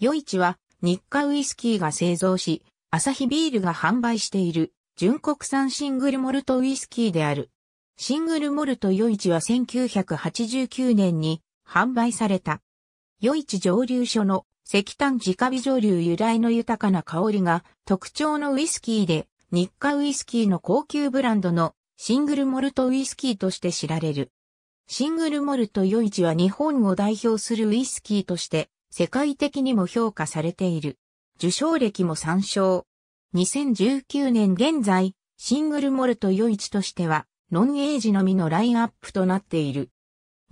余市は日課ウイスキーが製造し、アサヒビールが販売している純国産シングルモルトウイスキーである。シングルモルト余市は1989年に販売された。余市蒸留所の石炭直火蒸留由来の豊かな香りが特徴のウイスキーで日課ウイスキーの高級ブランドのシングルモルトウイスキーとして知られる。シングルモルト余市は日本を代表するウイスキーとして世界的にも評価されている。受賞歴も参照。2019年現在、シングルモルト余市としては、ノンエイジのみのラインアップとなっている。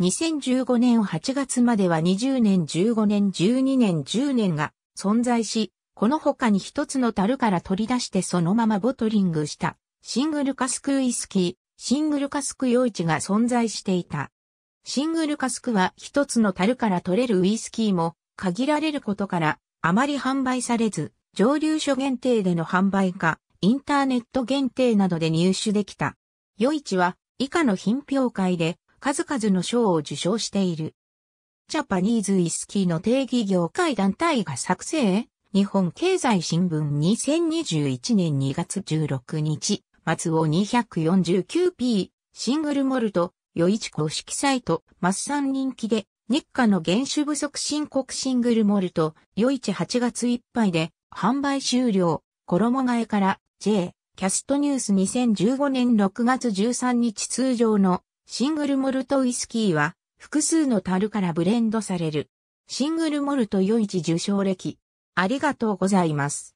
2015年8月までは20年15年12年10年が存在し、この他に一つの樽から取り出してそのままボトリングしたシングルカスクウイスキー、シングルカスク余市が存在していた。シングルカスクは一つの樽から取れるウイスキーも限られることから、あまり販売されず、上流所限定での販売か、インターネット限定などで入手できた。余市は、以下の品評会で、数々の賞を受賞している。ジャパニーズイスキーの定義業界団体が作成日本経済新聞2021年2月16日、松尾 249p、シングルモルト、余市公式サイト、マッサン人気で、日課の原酒不足申告シングルモルト、余市8月いっぱいで販売終了、衣替えから J、キャストニュース2015年6月13日通常のシングルモルトウイスキーは複数の樽からブレンドされる。シングルモルト余市受賞歴。ありがとうございます。